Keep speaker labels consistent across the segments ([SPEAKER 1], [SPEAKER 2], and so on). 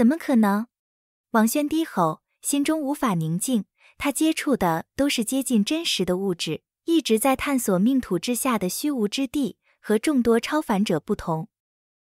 [SPEAKER 1] 怎么可能？王轩低吼，心中无法宁静。他接触的都是接近真实的物质，一直在探索命土之下的虚无之地。和众多超凡者不同，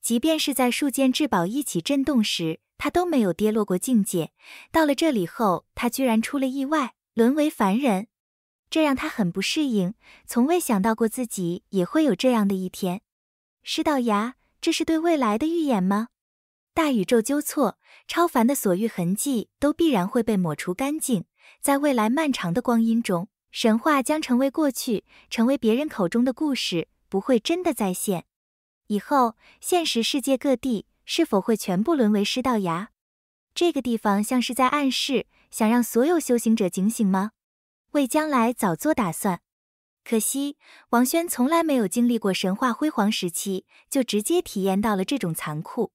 [SPEAKER 1] 即便是在数件至宝一起震动时，他都没有跌落过境界。到了这里后，他居然出了意外，沦为凡人，这让他很不适应。从未想到过自己也会有这样的一天。师道牙，这是对未来的预言吗？大宇宙纠错，超凡的所遇痕迹都必然会被抹除干净。在未来漫长的光阴中，神话将成为过去，成为别人口中的故事，不会真的再现。以后现实世界各地是否会全部沦为失道崖？这个地方像是在暗示，想让所有修行者警醒吗？为将来早做打算。可惜王轩从来没有经历过神话辉煌时期，就直接体验到了这种残酷。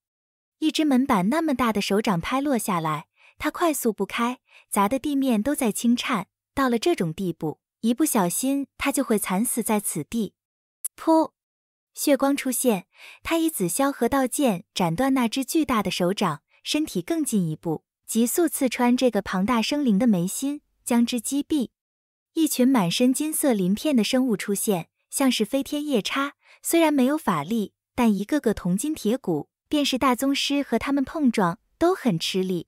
[SPEAKER 1] 一只门板那么大的手掌拍落下来，它快速不开，砸的地面都在轻颤。到了这种地步，一不小心它就会惨死在此地。噗，血光出现，他以紫霄和道剑斩断那只巨大的手掌，身体更进一步，急速刺穿这个庞大生灵的眉心，将之击毙。一群满身金色鳞片的生物出现，像是飞天夜叉，虽然没有法力，但一个个铜筋铁骨。便是大宗师和他们碰撞都很吃力。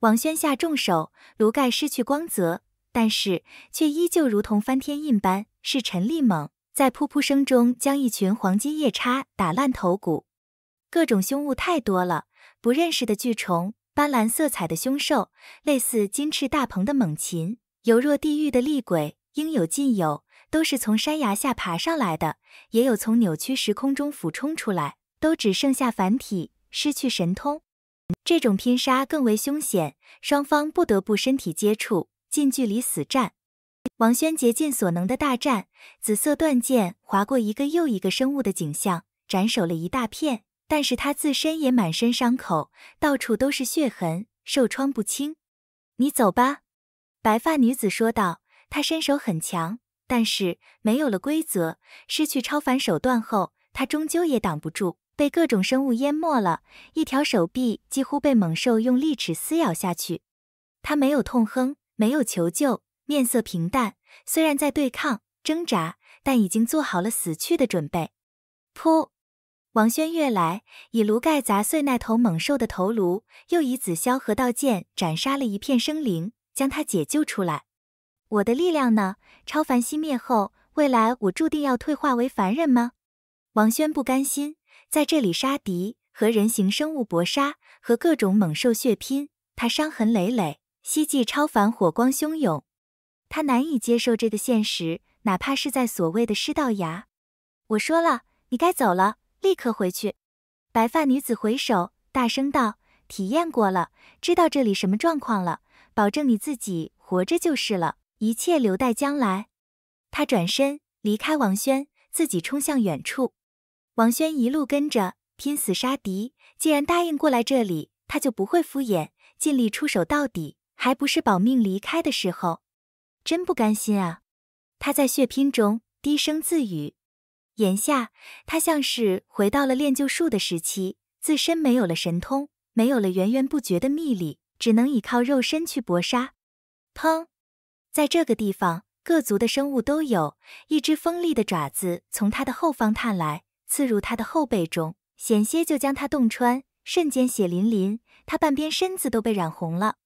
[SPEAKER 1] 王轩下重手，炉盖失去光泽，但是却依旧如同翻天印般。是陈立猛在噗噗声中将一群黄金夜叉打烂头骨。各种凶物太多了，不认识的巨虫、斑斓色彩的凶兽、类似金翅大鹏的猛禽、犹若地狱的厉鬼，应有尽有，都是从山崖下爬上来的，也有从扭曲时空中俯冲出来。都只剩下凡体，失去神通，这种拼杀更为凶险，双方不得不身体接触，近距离死战。王轩竭尽所能的大战，紫色断剑划过一个又一个生物的景象，斩首了一大片，但是他自身也满身伤口，到处都是血痕，受创不轻。你走吧，白发女子说道。她身手很强，但是没有了规则，失去超凡手段后，她终究也挡不住。被各种生物淹没了一条手臂，几乎被猛兽用利齿撕咬下去。他没有痛哼，没有求救，面色平淡。虽然在对抗、挣扎，但已经做好了死去的准备。噗！王轩跃来，以炉盖砸碎那头猛兽的头颅，又以紫霄河道剑斩杀了一片生灵，将他解救出来。我的力量呢？超凡熄灭后，未来我注定要退化为凡人吗？王轩不甘心。在这里杀敌，和人形生物搏杀，和各种猛兽血拼，他伤痕累累，希冀超凡，火光汹涌，他难以接受这个现实，哪怕是在所谓的师道崖。我说了，你该走了，立刻回去。白发女子回首，大声道：“体验过了，知道这里什么状况了，保证你自己活着就是了，一切留待将来。”她转身离开王轩，自己冲向远处。王轩一路跟着，拼死杀敌。既然答应过来这里，他就不会敷衍，尽力出手到底，还不是保命离开的时候？真不甘心啊！他在血拼中低声自语。眼下，他像是回到了练就术的时期，自身没有了神通，没有了源源不绝的秘力，只能依靠肉身去搏杀。砰！在这个地方，各族的生物都有一只锋利的爪子从他的后方探来。刺入他的后背中，险些就将他洞穿，瞬间血淋淋，他半边身子都被染红了，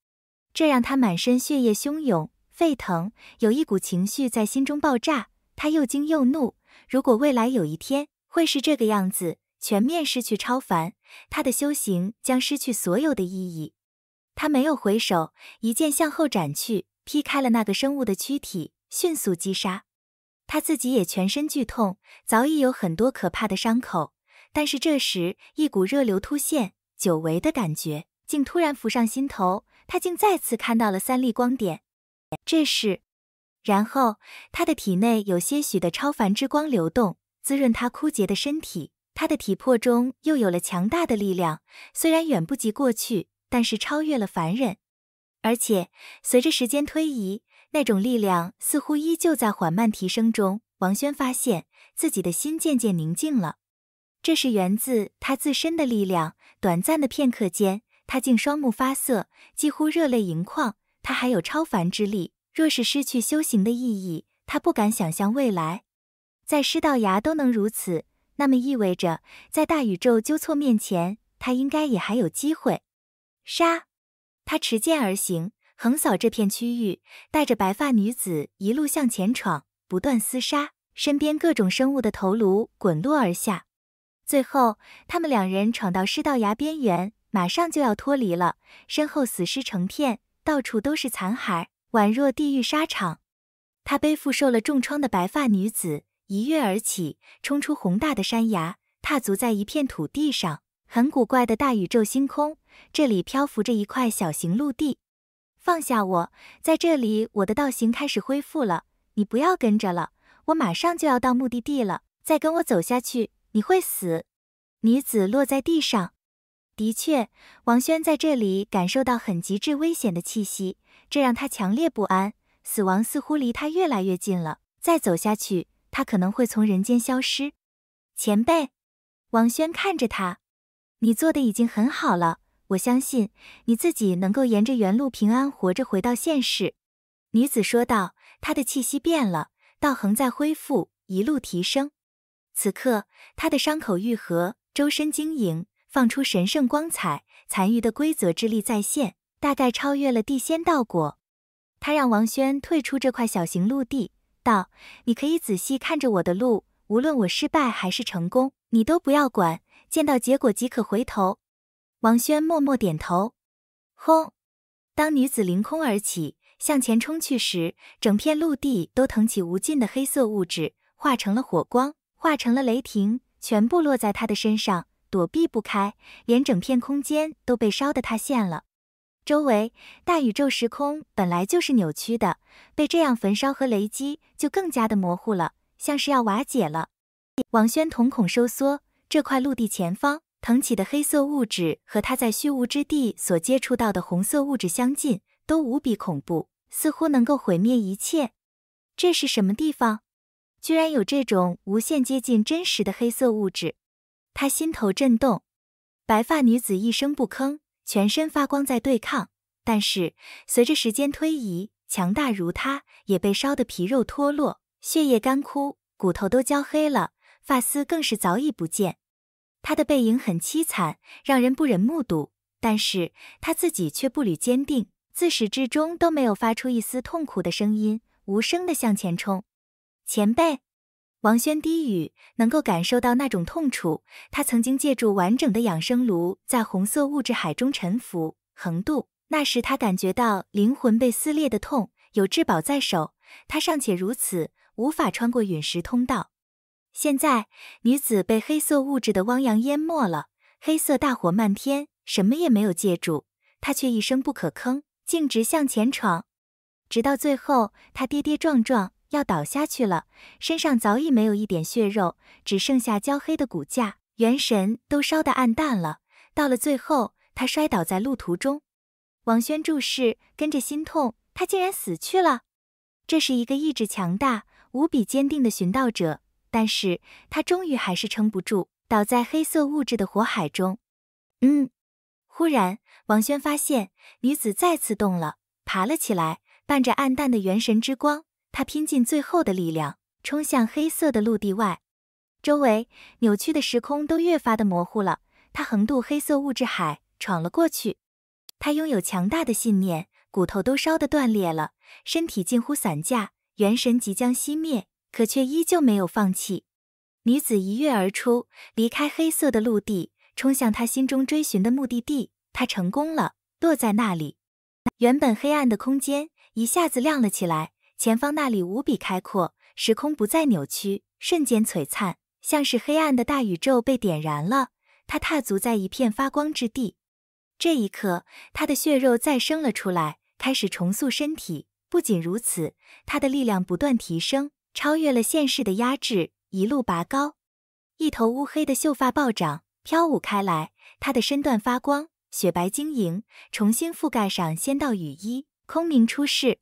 [SPEAKER 1] 这让他满身血液汹涌沸腾，有一股情绪在心中爆炸，他又惊又怒。如果未来有一天会是这个样子，全面失去超凡，他的修行将失去所有的意义。他没有回首，一剑向后斩去，劈开了那个生物的躯体，迅速击杀。他自己也全身剧痛，早已有很多可怕的伤口，但是这时一股热流突现，久违的感觉竟突然浮上心头。他竟再次看到了三粒光点，这是。然后他的体内有些许的超凡之光流动，滋润他枯竭的身体。他的体魄中又有了强大的力量，虽然远不及过去，但是超越了凡人。而且随着时间推移。那种力量似乎依旧在缓慢提升中。王轩发现自己的心渐渐宁静了，这是源自他自身的力量。短暂的片刻间，他竟双目发涩，几乎热泪盈眶。他还有超凡之力，若是失去修行的意义，他不敢想象未来。在师道崖都能如此，那么意味着在大宇宙纠错面前，他应该也还有机会。杀！他持剑而行。横扫这片区域，带着白发女子一路向前闯，不断厮杀，身边各种生物的头颅滚落而下。最后，他们两人闯到失道崖边缘，马上就要脱离了。身后死尸成片，到处都是残骸，宛若地狱沙场。他背负受了重创的白发女子，一跃而起，冲出宏大的山崖，踏足在一片土地上。很古怪的大宇宙星空，这里漂浮着一块小型陆地。放下我，在这里，我的道行开始恢复了。你不要跟着了，我马上就要到目的地了。再跟我走下去，你会死。女子落在地上。的确，王轩在这里感受到很极致危险的气息，这让他强烈不安。死亡似乎离他越来越近了。再走下去，他可能会从人间消失。前辈，王轩看着他，你做的已经很好了。我相信你自己能够沿着原路平安活着回到现世。”女子说道。她的气息变了，道恒在恢复，一路提升。此刻，她的伤口愈合，周身晶莹，放出神圣光彩，残余的规则之力再现，大概超越了地仙道果。他让王轩退出这块小型陆地，道：“你可以仔细看着我的路，无论我失败还是成功，你都不要管，见到结果即可回头。”王轩默默点头。轰！当女子凌空而起，向前冲去时，整片陆地都腾起无尽的黑色物质，化成了火光，化成了雷霆，全部落在她的身上，躲避不开，连整片空间都被烧得塌陷了。周围大宇宙时空本来就是扭曲的，被这样焚烧和雷击，就更加的模糊了，像是要瓦解了。王轩瞳孔收缩，这块陆地前方。腾起的黑色物质和他在虚无之地所接触到的红色物质相近，都无比恐怖，似乎能够毁灭一切。这是什么地方？居然有这种无限接近真实的黑色物质！他心头震动。白发女子一声不吭，全身发光在对抗，但是随着时间推移，强大如她也被烧得皮肉脱落，血液干枯，骨头都焦黑了，发丝更是早已不见。他的背影很凄惨，让人不忍目睹，但是他自己却步履坚定，自始至终都没有发出一丝痛苦的声音，无声的向前冲。前辈，王轩低语，能够感受到那种痛楚。他曾经借助完整的养生炉，在红色物质海中沉浮横渡，那时他感觉到灵魂被撕裂的痛。有至宝在手，他尚且如此，无法穿过陨石通道。现在女子被黑色物质的汪洋淹没了，黑色大火漫天，什么也没有借助，她却一声不可吭，径直向前闯，直到最后，她跌跌撞撞要倒下去了，身上早已没有一点血肉，只剩下焦黑的骨架，元神都烧得暗淡了。到了最后，她摔倒在路途中，王轩注视，跟着心痛，她竟然死去了。这是一个意志强大、无比坚定的寻道者。但是他终于还是撑不住，倒在黑色物质的火海中。嗯，忽然，王轩发现女子再次动了，爬了起来，伴着暗淡的元神之光，她拼尽最后的力量，冲向黑色的陆地外。周围扭曲的时空都越发的模糊了。她横渡黑色物质海，闯了过去。她拥有强大的信念，骨头都烧得断裂了，身体近乎散架，元神即将熄灭。可却依旧没有放弃，女子一跃而出，离开黑色的陆地，冲向她心中追寻的目的地。她成功了，落在那里，原本黑暗的空间一下子亮了起来。前方那里无比开阔，时空不再扭曲，瞬间璀璨，像是黑暗的大宇宙被点燃了。他踏足在一片发光之地，这一刻，他的血肉再生了出来，开始重塑身体。不仅如此，他的力量不断提升。超越了现世的压制，一路拔高，一头乌黑的秀发暴涨飘舞开来，她的身段发光，雪白晶莹，重新覆盖上仙道羽衣，空明出世。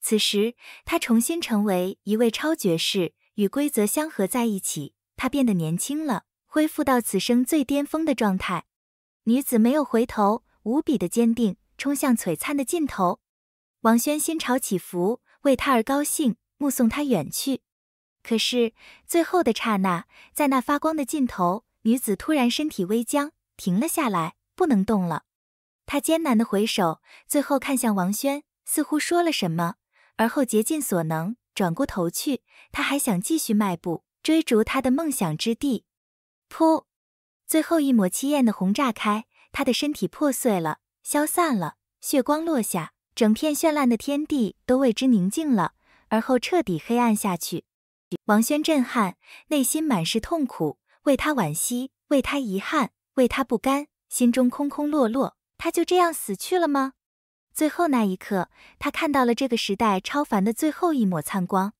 [SPEAKER 1] 此时，她重新成为一位超绝世，与规则相合在一起，她变得年轻了，恢复到此生最巅峰的状态。女子没有回头，无比的坚定，冲向璀璨的尽头。王轩心潮起伏，为她而高兴。目送他远去，可是最后的刹那，在那发光的尽头，女子突然身体微僵，停了下来，不能动了。她艰难的回首，最后看向王轩，似乎说了什么，而后竭尽所能转过头去。他还想继续迈步追逐他的梦想之地。噗，最后一抹凄艳的红炸开，他的身体破碎了，消散了，血光落下，整片绚烂的天地都为之宁静了。而后彻底黑暗下去。王轩震撼，内心满是痛苦，为他惋惜，为他遗憾，为他不甘，心中空空落落。他就这样死去了吗？最后那一刻，他看到了这个时代超凡的最后一抹灿光。